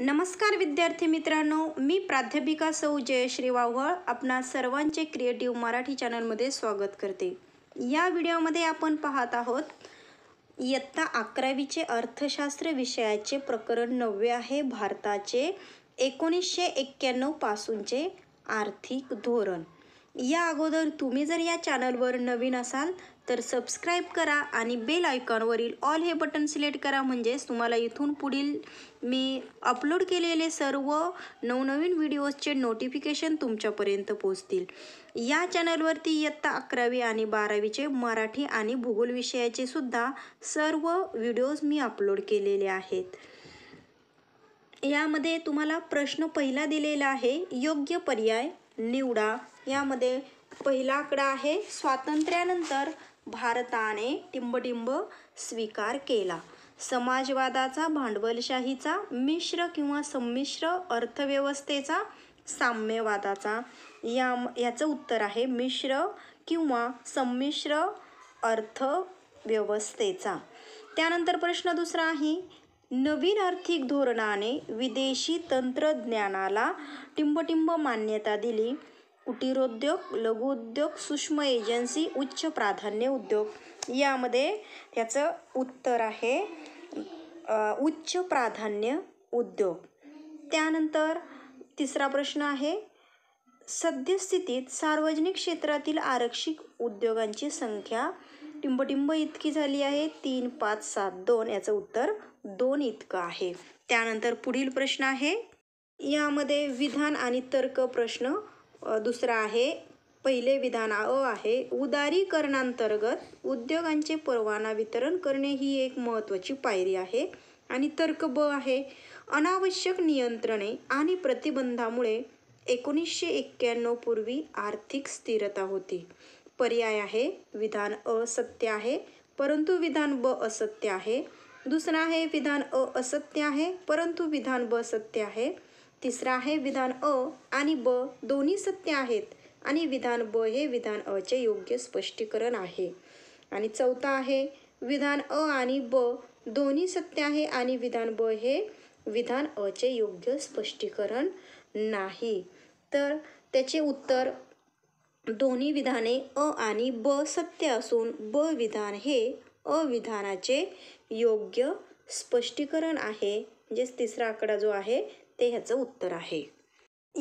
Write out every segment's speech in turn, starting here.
नमस्कार विद्यार्थी मित्रांनो मी प्राध्यापिका सौ जयश्री वाव्हळ आपणा सर्वांचे क्रिएटिव्ह मराठी चॅनलमध्ये स्वागत करते या व्हिडिओमध्ये आपण पाहत आहोत इयत्ता अकरावीचे अर्थशास्त्र विषयाचे प्रकरण नववे आहे भारताचे एकोणीसशे एक्क्याण्णव पासूनचे आर्थिक धोरण या अगोदर तुम्ही जर या चॅनलवर नवीन असाल तर सबस्क्राईब करा आणि बेल आयकॉनवरील ऑल हे बटन सिलेक्ट करा म्हणजेच तुम्हाला इथून पुढील मी अपलोड केलेले सर्व नवनवीन व्हिडिओजचे नोटिफिकेशन तुमच्यापर्यंत पोहोचतील या चॅनलवरती इयत्ता अकरावी आणि बारावीचे मराठी आणि भूगोल विषयाचे सुद्धा सर्व व्हिडिओज मी अपलोड केलेले आहेत यामध्ये तुम्हाला प्रश्न पहिला दिलेला आहे योग्य पर्याय निवडा यामध्ये पहिला आकडा आहे स्वातंत्र्यानंतर भारताने टिंबटिंब स्वीकार केला समाजवादाचा भांडवलशाहीचा मिश्र किंवा संमिश्र अर्थव्यवस्थेचा साम्यवादाचा या याचं उत्तर आहे मिश्र किंवा संमिश्र अर्थव्यवस्थेचा त्यानंतर प्रश्न दुसरा आहे नवीन आर्थिक धोरणाने विदेशी तंत्रज्ञानाला टिंबटिंब मान्यता दिली कुटीरोद्योग उद्योग सूक्ष्म एजन्सी उच्च प्राधान्य उद्योग यामध्ये याचं उत्तर आहे उच्च प्राधान्य उद्योग त्यानंतर तिसरा प्रश्न आहे सद्यस्थितीत सार्वजनिक क्षेत्रातील आरक्षित उद्योगांची संख्या टिंबटिंब इतकी झाली आहे तीन पाच सात दोन याचं उत्तर दोन इतकं आहे त्यानंतर पुढील प्रश्न आहे यामध्ये विधान आणि तर्क प्रश्न दुसरा आहे पहिले विधान अ आहे उदारीकरणांतर्गत उद्योगांचे परवाना वितरण करणे ही एक महत्त्वाची पायरी आहे आणि तर्क ब आहे अनावश्यक नियंत्रणे आणि प्रतिबंधामुळे एकोणीसशे एक्क्याण्णव पूर्वी आर्थिक स्थिरता होती पर्याय आहे विधान अ सत्य आहे परंतु विधान ब असत्य आहे दुसरा आहे विधान अ असत्य आहे परंतु विधान ब सत्य आहे तिसरा आहे विधान अ आणि ब दोन्ही सत्य आहेत आणि विधान ब हे विधान अचे योग्य स्पष्टीकरण आहे आणि चौथा आहे विधान अ आणि ब दोन्ही सत्य आहे आणि विधान ब हे विधान अचे योग्य स्पष्टीकरण नाही तर त्याचे उत्तर दोन्ही विधाने अ आणि ब सत्य असून ब विधान हे अविधानाचे योग्य स्पष्टीकरण आहे म्हणजेच तिसरा आकडा जो आहे ते ह्याचं उत्तर आहे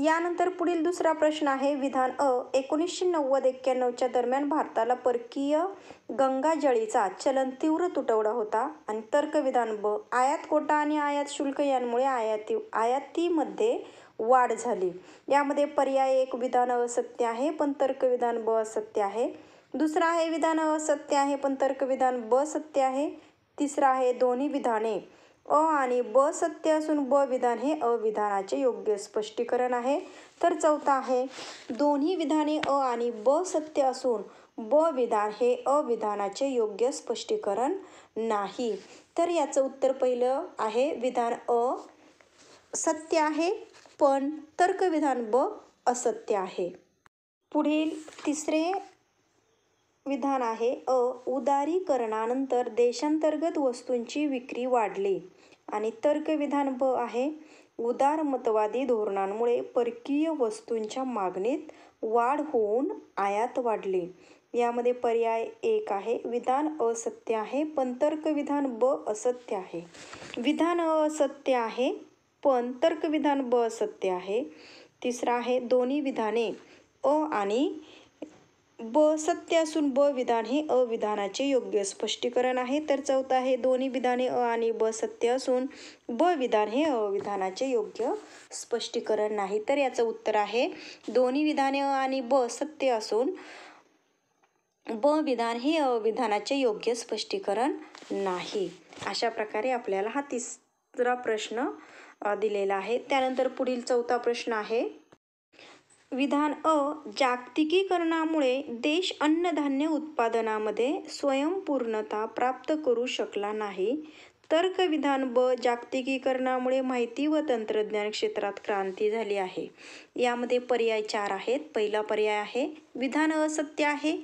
यानंतर पुढील दुसरा प्रश्न आहे विधान अ एकोणीसशे नव्वद एक्क्याण्णवच्या दरम्यान भारताला परकीय गंगाजळीचा चलन तीव्र तुटवडा होता आणि तर्कविधान ब आयात कोटा आणि आयात शुल्क यांमुळे आयाती आयातीमध्ये वाढ झाली यामध्ये पर्याय एक विधान असत्य आहे पण तर्कविधान ब असत्य आहे दुसरा आहे विधान असत्य आहे पण तर्कविधान ब सत्य आहे तिसरा आहे दोन्ही विधाने अ आणि ब सत्य असून ब विधान हे अ विधानाचे योग्य स्पष्टीकरण आहे तर चौथा आहे दोन्ही विधाने अ आणि ब सत्य असून ब विधान हे अ विधानाचे योग्य स्पष्टीकरण नाही तर याचं उत्तर पहिलं आहे विधान अ सत्य आहे पण तर्कविधान ब असत्य आहे पुढील तिसरे विधान आहे अ उदारीकरणानंतर देशांतर्गत वस्तूंची विक्री वाढली आणि तर्कविधान ब आहे उदारमतवादी धोरणांमुळे परकीय वस्तूंच्या मागणीत वाढ होऊन आयात वाढली यामध्ये पर्याय एक आहे विधान असत्य आहे पण तर्कविधान ब असत्य आहे विधान असत्य आहे पण तर्कविधान ब असत्य आहे तिसरा आहे दोन्ही विधाने अ आणि ब सत्य असून ब विधान हे अविधानाचे योग्य स्पष्टीकरण आहे तर चौथं आहे दोन्ही विधाने अ आणि ब सत्य असून ब विधान हे अविधानाचे योग्य स्पष्टीकरण नाही तर याचं उत्तर आहे दोन्ही विधाने अ आणि ब सत्य असून ब विधान हे अविधानाचे योग्य स्पष्टीकरण नाही अशा प्रकारे आपल्याला हा तिसरा प्रश्न दिलेला आहे त्यानंतर पुढील चौथा प्रश्न आहे विधान अ जागतिकीकरणामुळे देश अन्नधान्य उत्पादनामध्ये स्वयंपूर्णता प्राप्त करू शकला नाही. तर्कविधान ब जागतिकीकरणामुळे माहिती व तंत्रज्ञान क्षेत्रात क्रांती झाली आहे. यामध्ये पर्याय चार आहेत. पहिला पर्याय आहे विधान असत्य आहे,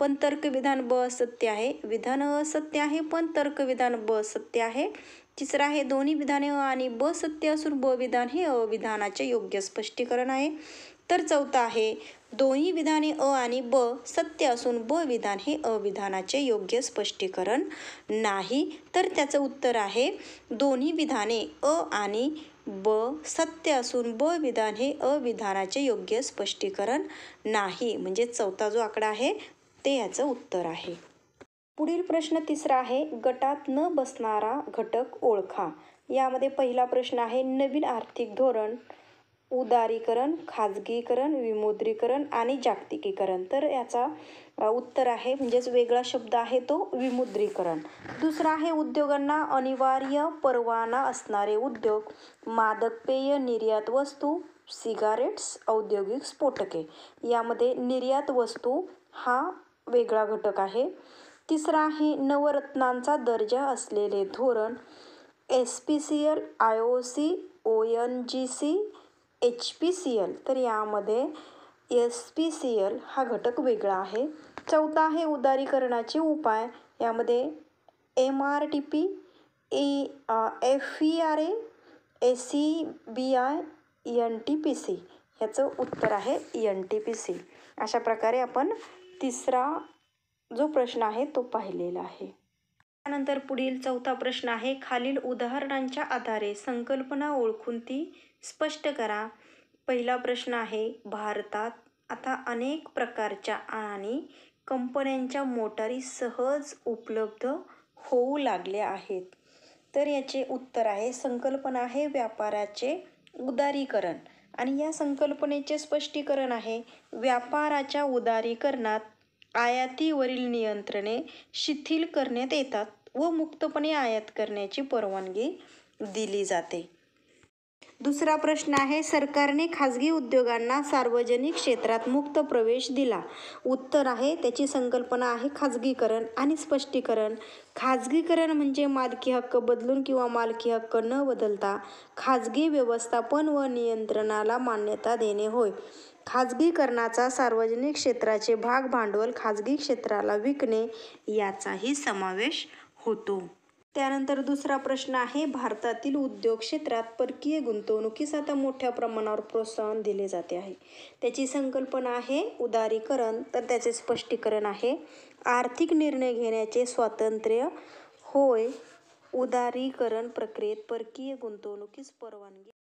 पण तर्कविधान ब असत्य आहे. विधान असत्य आहे, पण तर्कविधान ब सत्य आहे. तिसरा आहे दोन्ही विधाने अ आणि ब सत्य असून ब विधान हे अविधानाचे योग्य स्पष्टीकरण आहे. तर चौथा आहे दोन्ही विधाने अ आणि ब सत्य असून ब विधान हे अविधानाचे योग्य स्पष्टीकरण नाही तर त्याचं उत्तर आहे दोन्ही विधाने अ आणि ब सत्य असून ब विधान हे अविधानाचे योग्य स्पष्टीकरण नाही म्हणजे चौथा जो आकडा आहे ते याचं उत्तर आहे पुढील प्रश्न तिसरा आहे गटात न बसणारा घटक ओळखा यामध्ये पहिला प्रश्न आहे नवीन आर्थिक धोरण उदारीकरण खाजगीकरण विमुद्रीकरण आणि जागतिकीकरण तर याचा उत्तर आहे म्हणजेच वेगळा शब्द आहे तो विमुद्रीकरण दुसरा आहे उद्योगांना अनिवार्य परवाना असणारे उद्योग मादक पेय निर्यात वस्तू सिगारेट्स औद्योगिक स्फोटके यामध्ये निर्यात वस्तू हा वेगळा घटक आहे तिसरा आहे नवरत्नांचा दर्जा असलेले धोरण S P C L I O C O N G C H P C L तर यामध्ये एस पी सी एल हा घटक वेगळा आहे चौथा आहे उदारीकरणाचे उपाय यामध्ये M R T P A F E R A C B I N T P C ह्याचं उत्तर आहे एन टी पी सी अशा प्रकारे आपण तिसरा जो प्रश्न आहे तो पाहिलेला आहे त्यानंतर पुढील चौथा प्रश्न आहे खालील उदाहरणांच्या आधारे संकल्पना ओळखून ती स्पष्ट करा पहिला प्रश्न आहे भारतात आता अनेक प्रकारच्या आणि कंपन्यांच्या मोटारी सहज उपलब्ध होऊ लागल्या आहेत तर याचे उत्तर आहे संकल्पना आहे व्यापाराचे उदारीकरण आणि या संकल्पनेचे स्पष्टीकरण आहे व्यापाराच्या उदारीकरणात आयातीवरील नियंत्रणे शिथिल करण्यात येतात व मुक्तपणे आयात करण्याची परवानगी दिली जाते दुसरा प्रश्न आहे सरकारने खाजगी उद्योगांना सार्वजनिक क्षेत्रात मुक्त प्रवेश दिला उत्तर आहे त्याची संकल्पना आहे खाजगीकरण आणि स्पष्टीकरण खाजगीकरण म्हणजे मालकी हक्क बदलून किंवा मालकी हक्क न बदलता खाजगी व्यवस्थापन व नियंत्रणाला मान्यता देणे होय खाजगीकरणाचा सार्वजनिक क्षेत्राचे भाग भांडवल खाजगी क्षेत्राला विकणे याचाही समावेश होतो त्यानंतर दुसरा प्रश्न आहे भारतातील उद्योग क्षेत्रात परकीय गुंतवणुकीस आता मोठ्या प्रमाणावर प्रोत्साहन दिले जाते आहे त्याची संकल्पना आहे उदारीकरण तर त्याचे स्पष्टीकरण आहे आर्थिक निर्णय घेण्याचे स्वातंत्र्य होय उदारीकरण प्रक्रियेत परकीय गुंतवणुकीस परवानगी